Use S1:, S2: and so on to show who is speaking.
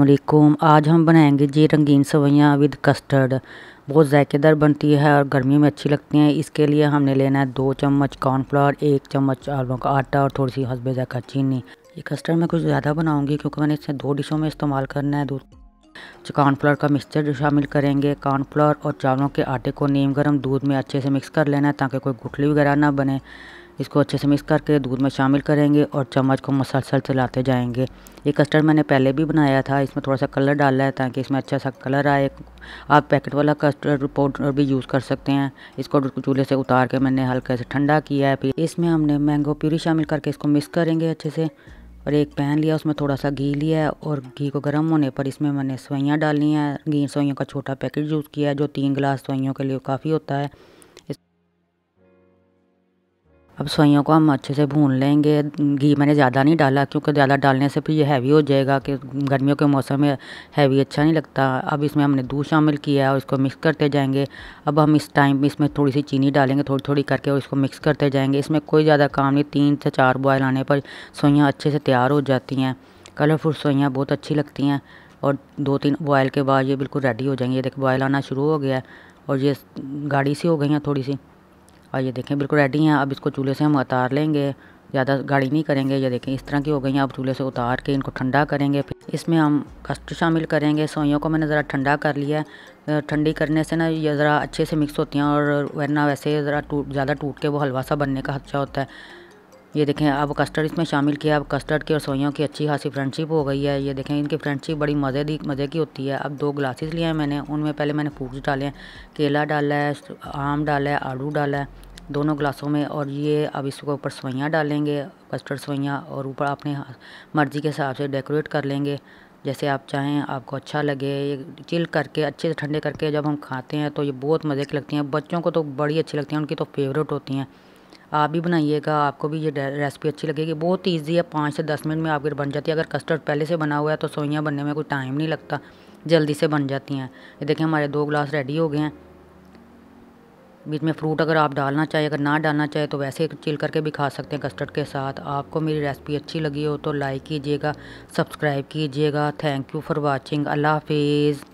S1: असलकुम आज हम बनाएंगे जी रंगीन सवैयाँ विद कस्टर्ड बहुत जायकेदार बनती है और गर्मी में अच्छी लगती हैं इसके लिए हमने लेना है दो चम्मच कॉर्नफ्लावर एक चम्मच आलू का आटा और थोड़ी सी हसबे जैका चीनी ये कस्टर्ड मैं कुछ ज़्यादा बनाऊंगी क्योंकि मैंने इसे दो डिशों में इस्तेमाल करना है कॉर्नफ्लावर का मिक्सचर शामिल करेंगे कॉर्नफ्लावर और चावलों के आटे को नीम गर्म दूध में अच्छे से मिक्स कर लेना है ताकि कोई गुठली वगैरह ना बने इसको अच्छे से मिक्स करके दूध में शामिल करेंगे और चम्मच को मसलसल चलाते जाएंगे ये कस्टर्ड मैंने पहले भी बनाया था इसमें थोड़ा सा कलर डाला है ताकि इसमें अच्छा सा कलर आए आप पैकेट वाला कस्टर्ड पाउडर भी यूज़ कर सकते हैं इसको चूल्हे से उतार के मैंने हल्के से ठंडा किया है फिर इसमें हमने मैंगो प्यूरी शामिल करके इसको मिक्स करेंगे अच्छे से और एक पैन लिया उसमें थोड़ा सा घी लिया है और घी को गर्म होने पर इसमें मैंने सवैयाँ डाली हैं घी सवैयों का छोटा पैकेट यूज़ किया है जो तीन गिलास सवैयों के लिए काफ़ी होता है अब सोइयों को हम अच्छे से भून लेंगे घी मैंने ज़्यादा नहीं डाला क्योंकि ज़्यादा डालने से फिर ये हैवी हो जाएगा कि गर्मियों के मौसम में हैवी अच्छा नहीं लगता अब इसमें हमने दूध शामिल किया और इसको मिक्स करते जाएंगे अब हम इस टाइम इसमें थोड़ी सी चीनी डालेंगे थोड़ी थोड़ी करके और इसको मिक्स करते जाएंगे इसमें कोई ज़्यादा काम नहीं तीन से चार बॉयल आने पर सोइयाँ अच्छे से तैयार हो जाती हैं कलरफुल सोइयाँ बहुत अच्छी लगती हैं और दो तीन बॉयल के बाद ये बिल्कुल रेडी हो जाएंगे देखो बॉयल आना शुरू हो गया है और ये गाढ़ी सी हो गई हैं थोड़ी सी और ये देखें बिल्कुल रेडी हैं अब इसको चूल्हे से हम उतार लेंगे ज़्यादा गाढ़ी नहीं करेंगे ये देखें इस तरह की हो गई हैं अब चूल्हे से उतार के इनको ठंडा करेंगे इसमें हम कस्ट शामिल करेंगे सोइयों को मैंने ज़रा ठंडा कर लिया है ठंडी करने से ना ये ज़रा अच्छे से मिक्स होती हैं और वरना वैसे ज़रा टूट ज़्यादा टूट के वो हलवा सा बनने का खदशा होता है ये देखें अब कस्टर्ड इसमें शामिल किया अब कस्टर्ड की और सोइयों की अच्छी खासी फ्रेंडशिप हो गई है ये देखें इनकी फ्रेंडशिप बड़ी मज़े दी मज़े की होती है अब दो ग्लासेस लिए हैं मैंने उनमें पहले मैंने फ्रूट्स डाले हैं केला डाला है आम डाला है आलू डाला है दोनों ग्लासों में और ये अब इसके ऊपर सोइयाँ डालेंगे कस्टर्ड सोइयाँ और ऊपर अपने मर्ज़ी के हिसाब से डेकोरेट कर लेंगे जैसे आप चाहें आपको अच्छा लगे ये चिल करके अच्छे से ठंडे करके जब हम खाते हैं तो ये बहुत मज़े की लगती हैं बच्चों को तो बड़ी अच्छी लगती हैं उनकी तो फेवरेट होती हैं आप भी बनाइएगा आपको भी ये रेसिपी अच्छी लगेगी बहुत ईजी है पाँच से दस मिनट में आपकी बन जाती है अगर कस्टर्ड पहले से बना हुआ है तो सोइयाँ बनने में कोई टाइम नहीं लगता जल्दी से बन जाती हैं ये देखें हमारे दो गिलास रेडी हो गए हैं बीच में फ्रूट अगर आप डालना चाहिए अगर ना डालना चाहें तो वैसे चिल करके भी खा सकते हैं कस्टर्ड के साथ आपको मेरी रेसिपी अच्छी लगी हो तो लाइक कीजिएगा सब्सक्राइब कीजिएगा थैंक यू फॉर वाचिंग अल्लाह हाफिज़